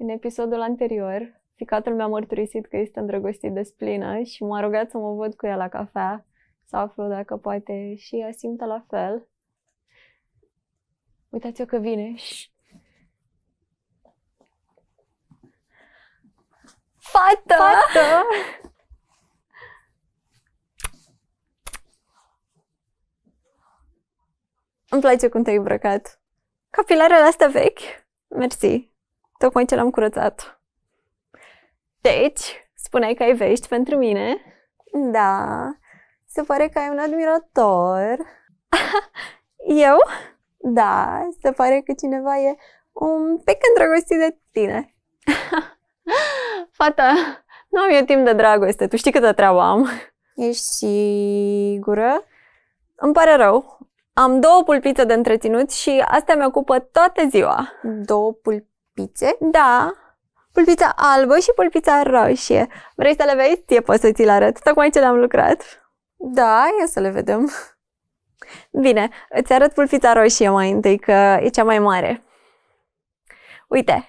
În episodul anterior, ficatul mi-a mărturisit că este îndrăgostit de splină și m-a rugat să mă văd cu el la cafea, să aflu dacă poate și ea simte la fel. Uitați-o că vine. Fată! Fată! Îmi place cum te-ai îmbrăcat. Capilarele astea vechi? Mersi. Tocmai ce l-am curățat. Deci, spuneai că ai vești pentru mine? Da, se pare că ai un admirator. Eu? Da, se pare că cineva e un pic îndrăgostit de tine. Fata, nu am eu timp de dragoste, tu știi câtă treabă am. Ești sigură? Îmi pare rău. Am două pulpițe de întreținut și astea mi ocupă toată ziua. Două pulpițe? pulpițe. Da, pulpița albă și pulpița roșie. Vrei să le vezi? Ție poți să ți le arăt. Tocmai ce le-am lucrat. Da, ia să le vedem. Bine, îți arăt pulpița roșie mai întâi, că e cea mai mare. Uite,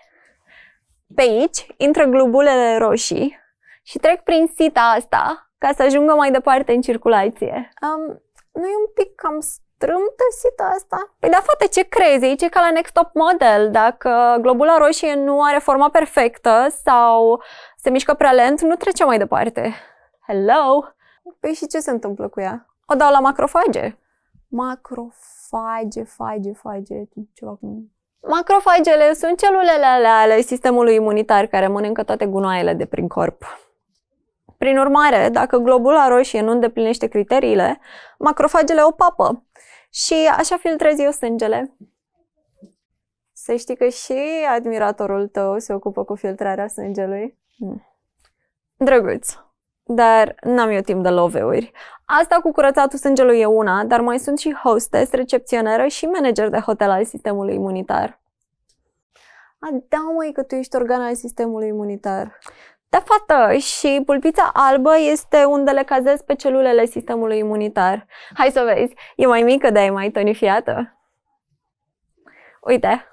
pe aici intră globulele roșii și trec prin sita asta ca să ajungă mai departe în circulație. Um, nu e un pic cam sita asta? Păi da, fate, ce crezi? Aici e ca la Next Top Model. Dacă globula roșie nu are forma perfectă sau se mișcă prea lent, nu trece mai departe. Hello! Păi și ce se întâmplă cu ea? O dau la macrofage. Macrofage, fage, fage, ceva cum... Macrofagele sunt celulele ale ale sistemului imunitar care mănâncă toate gunoaiele de prin corp. Prin urmare, dacă globula roșie nu îndeplinește criteriile, macrofagele o papă și așa filtrez eu sângele. Să știi că și admiratorul tău se ocupă cu filtrarea sângelui. Mm. Drăguț. Dar n-am eu timp de loveuri. Asta cu curățatul sângelui e una, dar mai sunt și hostess, recepționeră și manager de hotel al sistemului imunitar. A, da, măi, că tu ești organ al sistemului imunitar. Da, fată! Și pulpița albă este unde le cazez pe celulele sistemului imunitar. Hai să vezi, e mai mică, dar e mai tonifiată. Uite,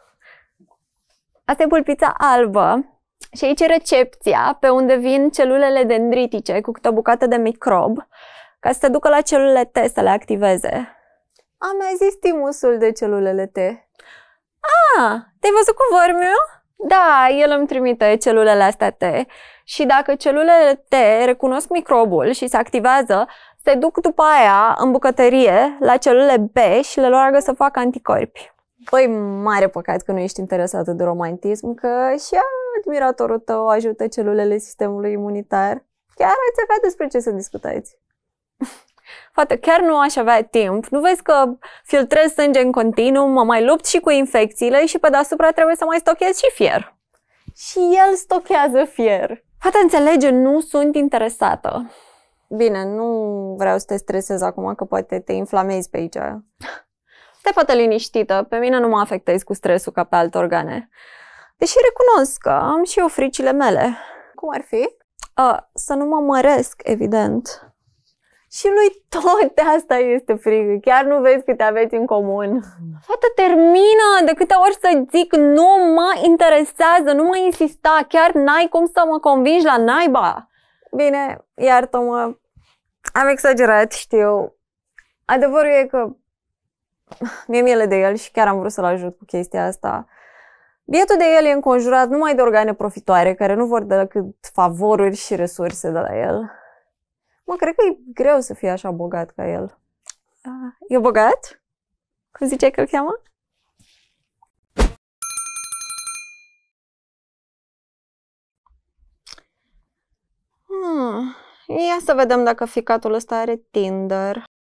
asta e pulpița albă și aici e recepția pe unde vin celulele dendritice cu câte o bucată de microb ca să se ducă la celulele T să le activeze. Am mai zis timusul de celulele T. Ah, te-ai văzut cu vormiu? Da, el îmi trimite celulele astea T și dacă celulele T recunosc microbul și se activează, se duc după aia în bucătărie la celule B și le luargă să facă anticorpi. Păi, mare păcat că nu ești interesată de romantism, că și admiratorul tău ajută celulele sistemului imunitar. Chiar ați avea despre ce să discutați fată, chiar nu aș avea timp, nu vezi că filtrez sânge în continuu, mă mai lupt și cu infecțiile și pe deasupra trebuie să mai stochez și fier. Și el stochează fier. Fata, înțelege, nu sunt interesată. Bine, nu vreau să te stresez acum că poate te inflamezi pe aici. Te poate liniștită, pe mine nu mă afectezi cu stresul ca pe alte organe. Deși recunosc că am și eu fricile mele. Cum ar fi? A, să nu mă măresc, evident. Și lui tot de asta este frică. Chiar nu vezi câte aveți în comun. Fata termină! De câte ori să zic nu mă interesează, nu mă insista, chiar n-ai cum să mă convingi la naiba. Bine, iartă-mă, am exagerat, știu. Adevărul e că mi-e milă de el și chiar am vrut să-l ajut cu chestia asta. Bietul de el e înconjurat numai de organe profitoare care nu vor decât favoruri și resurse de la el. Mă, cred că e greu să fii așa bogat ca el. Da. E bogat? Cum ziceai că îl cheamă? Hmm. Ia să vedem dacă ficatul ăsta are Tinder.